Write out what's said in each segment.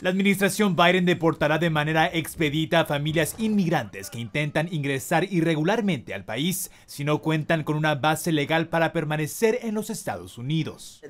La administración Biden deportará de manera expedita a familias inmigrantes que intentan ingresar irregularmente al país si no cuentan con una base legal para permanecer en los Estados Unidos.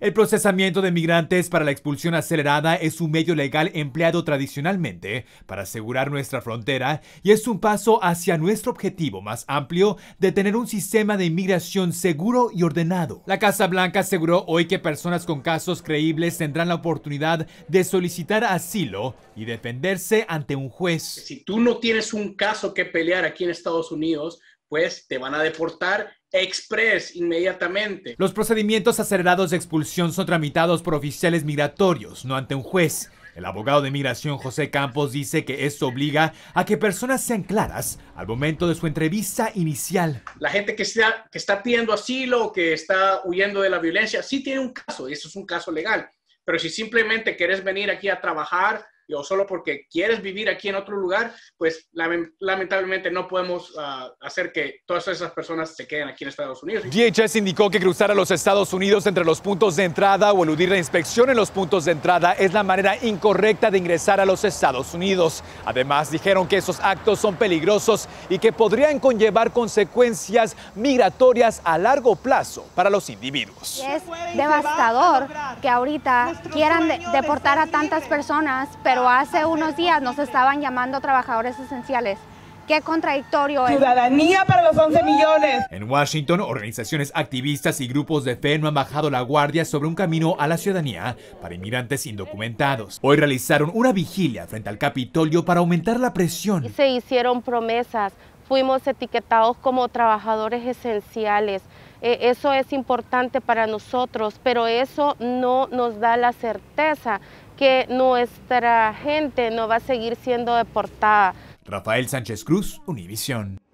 El procesamiento de migrantes para la expulsión acelerada es un medio legal empleado tradicionalmente para asegurar nuestra frontera y es un paso hacia nuestro objetivo más amplio de tener un sistema de inmigración seguro y ordenado. La Casa Blanca aseguró hoy que personas con casos creíbles tendrán la oportunidad de solicitar asilo y defenderse ante un juez. Si tú no tienes un caso que pelear aquí en Estados Unidos, pues te van a deportar express inmediatamente. Los procedimientos acelerados de expulsión son tramitados por oficiales migratorios, no ante un juez. El abogado de migración José Campos dice que esto obliga a que personas sean claras al momento de su entrevista inicial. La gente que, está pidiendo asilo, que está huyendo de la violencia, sí tiene un caso, y eso es un caso legal. Pero si simplemente querés venir aquí a trabajar, o solo porque quieres vivir aquí en otro lugar, pues lamentablemente no podemos ah, hacer que todas esas personas se queden aquí en Estados Unidos. DHS indicó que cruzar a los Estados Unidos entre los puntos de entrada o eludir la inspección en los puntos de entrada es la manera incorrecta de ingresar a los Estados Unidos. Además, dijeron que esos actos son peligrosos y que podrían conllevar consecuencias migratorias a largo plazo para los individuos. Es devastador que ahorita quieran deportar a tantas personas, pero pero hace unos días nos estaban llamando trabajadores esenciales. Qué contradictorio. Ciudadanía para los 11 millones. En Washington, organizaciones activistas y grupos de fe no han bajado la guardia sobre un camino a la ciudadanía para inmigrantes indocumentados. Hoy realizaron una vigilia frente al Capitolio para aumentar la presión. se hicieron promesas. Fuimos etiquetados como trabajadores esenciales. Eh, eso es importante para nosotros, pero eso no nos da la certeza que nuestra gente no va a seguir siendo deportada. Rafael Sánchez Cruz, Univisión.